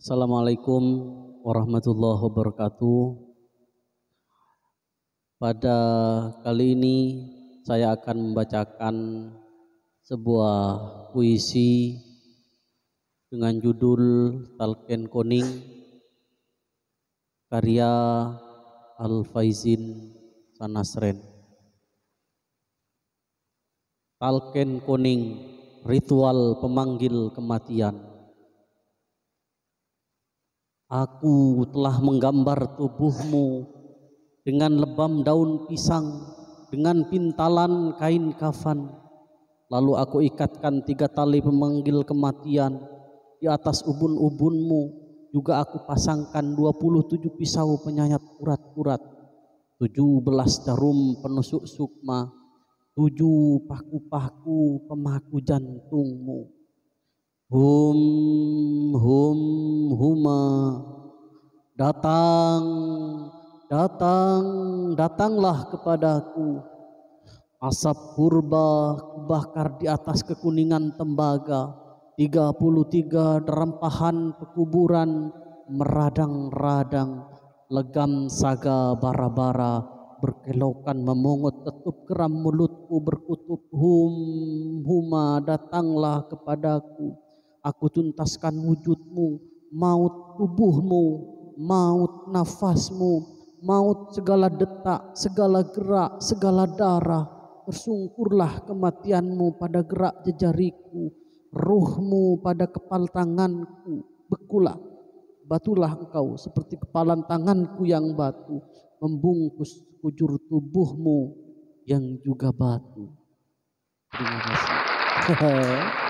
Assalamualaikum warahmatullahi wabarakatuh. Pada kali ini saya akan membacakan sebuah puisi dengan judul Talken Koning, karya Al Faizin Sanasren. Talken Koning, ritual pemanggil kematian. Aku telah menggambar tubuhmu dengan lebam daun pisang, dengan pintalan kain kafan. Lalu aku ikatkan tiga tali pemanggil kematian di atas ubun-ubunmu. Juga aku pasangkan dua puluh tujuh pisau penyayat urat-urat, belas jarum penusuk sukma, tujuh paku-paku pemaku jantungmu. Hum hum huma datang datang datanglah kepadaku asap purba bakar di atas kekuningan tembaga 33 derampahan pekuburan meradang-radang legam saga bara-bara berkelokan memungut tetup keram mulutku berkutuk. hum huma datanglah kepadaku aku tuntaskan wujudmu maut tubuhmu, maut nafasmu, maut segala detak, segala gerak, segala darah. Bersungkurlah kematianmu pada gerak jejariku, ruhmu pada kepal tanganku, bekulah. Batulah engkau seperti kepalan tanganku yang batu, membungkus kujur tubuhmu yang juga batu. Terima kasih.